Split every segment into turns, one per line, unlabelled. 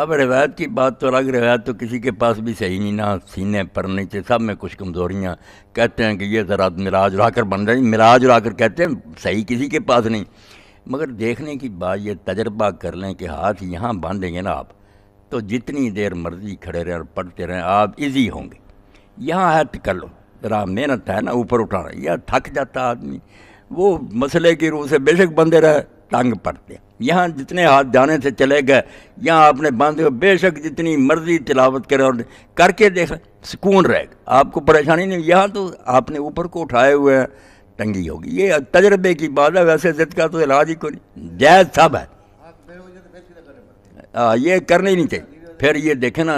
अब रिवायत की बात तो अलग रिवायत तो किसी के पास भी सही नहीं ना सीने पर नीचे तो सब में कुछ कमज़ोरियाँ कहते हैं कि ये ज़रा मिराज उड़ाकर बन रही मिराज उड़ाकर कहते हैं सही किसी के पास नहीं मगर देखने की बात ये तजर्बा कर लें कि हाथ यहाँ बांधेंगे ना आप तो जितनी देर मर्जी खड़े रहें और पढ़ते रहें आप इजी होंगे यहाँ है तो कर लो ज़रा मेहनत है ना ऊपर उठाना यह थक जाता आदमी वो मसले की रूह से बेशक बंदे रहे तंग पड़ते यहाँ जितने हाथ जाने से चले गए यहाँ आपने बांधे हो बेशक जितनी मर्जी तिलावत करें और करके देख सुकून रहेगा आपको परेशानी नहीं यहाँ तो आपने ऊपर को उठाए हुए हैं तंगी होगी ये तजर्बे की बात है वैसे जिद का तो इलाज ही कोई जायज सब है आ, हाँ, ये ही नहीं चाहिए फिर ये देखे ना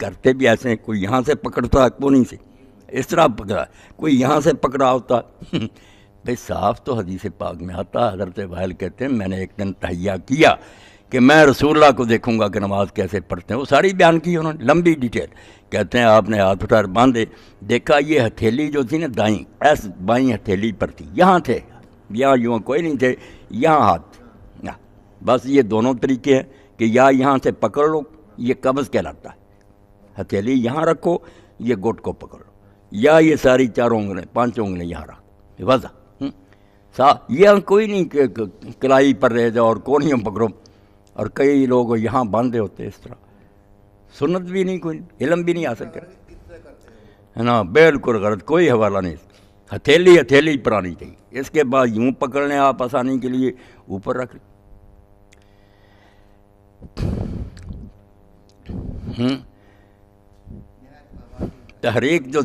करते भी ऐसे कोई यहाँ से पकड़ता कोई नहीं से इस तरह पकड़ा कोई यहाँ से पकड़ा होता भाई साफ तो हदीस पाक में आता हजरत वाहल कहते हैं मैंने एक दिन तहैया किया कि मैं रसूल्ला को देखूंगा कि नमाज कैसे पढ़ते हैं वो सारी बयान की उन्होंने लंबी डिटेल कहते हैं आपने हाथ उठार बांधे देखा ये हथेली जो थी ना दाई ऐस बाई हथेली पर थी यहाँ थे यहाँ यूँ कोई नहीं थे यहाँ हाथ ना बस ये दोनों तरीके हैं कि या यहाँ से पकड़ लो ये कब्ज़ कहलाता है हथेली यहाँ रखो ये गोट को पकड़ लो या ये सारी चारों उंगलें पाँच उंगलें यहाँ रखो वजह सा ये कोई नहीं किराई पर रह जाओ और कौन पकड़ो और कई लोग यहाँ बांधे होते इस तरह सुनत भी नहीं कोई इलम भी नहीं आ सकते है ना बिल्कुल गलत कोई हवाला नहीं हथेली हथेली पुरानी चाहिए इसके बाद यूं पकड़ने आप आसानी के लिए ऊपर रख हम्म। तहरीक जो